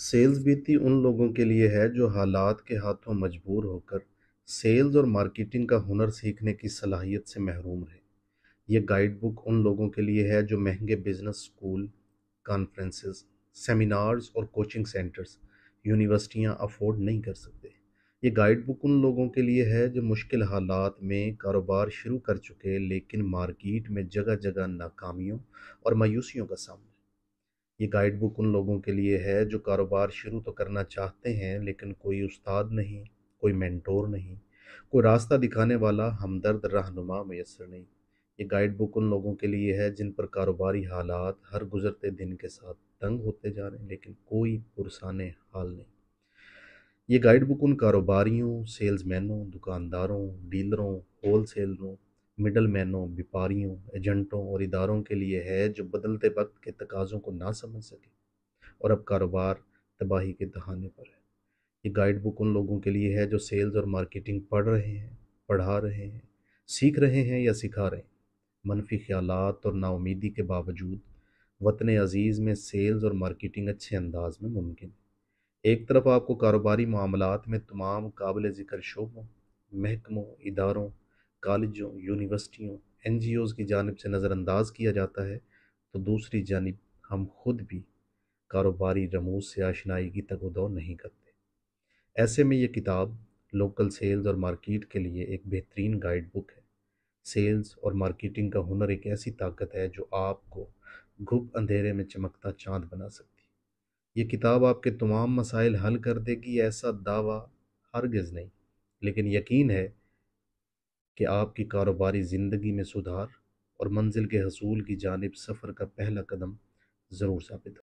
sales बीती उन लोगों के लिए है जो हालात के हाथों मजबूर होकर सेल्स और मार्केटिंग का हुनर सीखने की सलाहियत से महरूम रहे यह गाइड बुक उन लोगों के लिए है जो महंगे बिजनेस स्कूल कॉन्फ्रेंसेस सेमिनार्स और कोचिंग सेंटर्स यूनिवर्सिटियाँ अफोर्ड नहीं कर सकते ये गाइड बुक उन लोगों के लिए है जो मुश्किल हालात में कारोबार शुरू कर चुके लेकिन मार्केट में जगह जगह नाकामियों और मायूसियों का सामना ये गाइड बुक उन लोगों के लिए है जो कारोबार शुरू तो करना चाहते हैं लेकिन कोई उस्ताद नहीं कोई मैंटोर नहीं कोई रास्ता दिखाने वाला हमदर्द रहनुमा मैसर नहीं ये गाइड बुक उन लोगों के लिए है जिन पर कारोबारी हालात हर गुजरते दिन के साथ तंग होते जा रहे हैं लेकिन कोई पुरसान हाल नहीं ये गाइड बुक उन कारोबारियों सेल्समैनों दुकानदारों डीलरों होल सेलरों मिडल मैनों व्यापारियों एजेंटों और इदारों के लिए है जो बदलते वक्त के तकाज़ों को ना समझ सके और अब कारोबार तबाही के दहाने पर है ये गाइड बुक उन लोगों के लिए है जो सेल्स और मार्केटिंग पढ़ रहे हैं पढ़ा रहे हैं सीख रहे हैं या सिखा रहे हैं मनफी ख्याल और नाउमीदी के बावजूद वतन अज़ीज़ में सेल्स और मार्केटिंग अच्छे अंदाज में मुमकिन है एक तरफ आपको कारोबारी मामलों में तमाम काबिल ज़िक्र शोबों महकमों इदारों कॉलेजों यूनिवर्सिटियों एन की जानब से नज़रअंदाज किया जाता है तो दूसरी जानब हम खुद भी कारोबारी रमूज से आशनाई की तगोदौ नहीं करते ऐसे में ये किताब लोकल सेल्स और मार्केट के लिए एक बेहतरीन गाइड बुक है सेल्स और मार्केटिंग का हुनर एक ऐसी ताकत है जो आपको घुप अंधेरे में चमकता चांद बना सकती है ये किताब आपके तमाम मसाइल हल कर देगी ऐसा दावा हरगज़ नहीं लेकिन यकीन है कि आपकी कारोबारी ज़िंदगी में सुधार और मंजिल के हसूल की जानब सफ़र का पहला कदम ज़रूर साबित हो